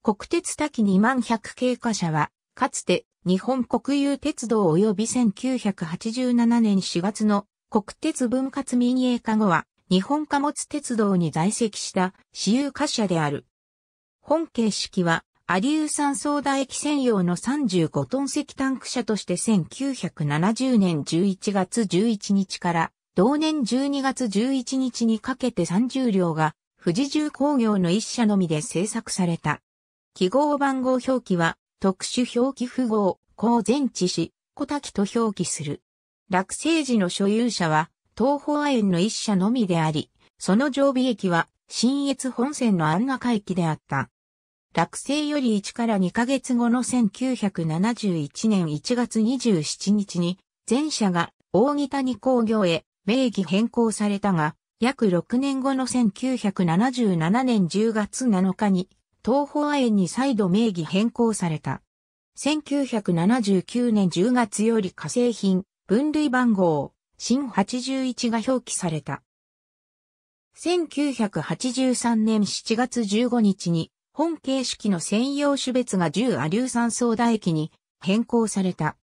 国鉄滝2万100系貨車は、かつて日本国有鉄道及び1987年4月の国鉄分割民営化後は、日本貨物鉄道に在籍した私有貨車である。本形式は、アリュー酸ソーダ液専用の35トン石タンク車として1970年11月11日から同年12月11日にかけて30両が富士重工業の一社のみで製作された。記号番号表記は、特殊表記符号、公前置し、小滝と表記する。落成時の所有者は、東方亜鉛の一社のみであり、その常備駅は、新越本線の安中駅であった。落成より1から2ヶ月後の1971年1月27日に、全社が大木谷工業へ名義変更されたが、約6年後の1977年10月7日に東方鉛に再度名義変更された。1979年10月より化成品、分類番号、新81が表記された。1983年7月15日に、本形式の専用種別が10ア硫酸ソーダ液に変更された。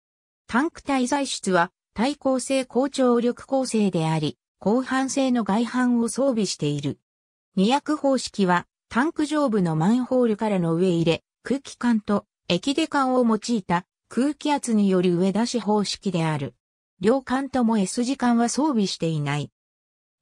タンク体材質は対抗性高張力構成であり、広範性の外反を装備している。二薬方式はタンク上部のマンホールからの上入れ、空気管と液出管を用いた空気圧による上出し方式である。両管とも S 字管は装備していない。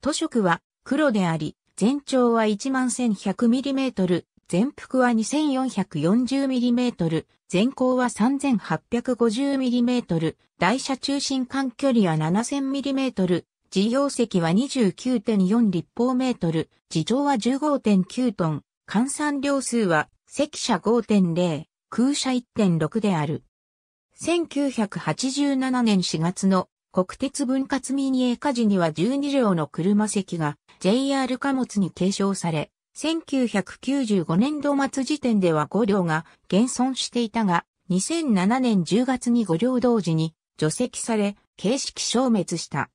塗色は黒であり、全長は 11,100mm、全幅は 2,440mm、全高は 3,850mm、台車中心間距離は 7,000mm、事業席は29.4立方メートル、地上は15.9トン、換算量数は、席車5.0、空車1.6である。1987年4月の国鉄分割民営化時には12両の車席が JR 貨物に継承され、1995年度末時点では5両が減損していたが、2007年10月に5両同時に除籍され、形式消滅した。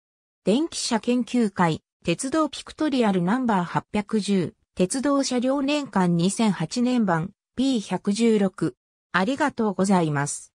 電気車研究会、鉄道ピクトリアルナンバー810、鉄道車両年間2008年版 P116。ありがとうございます。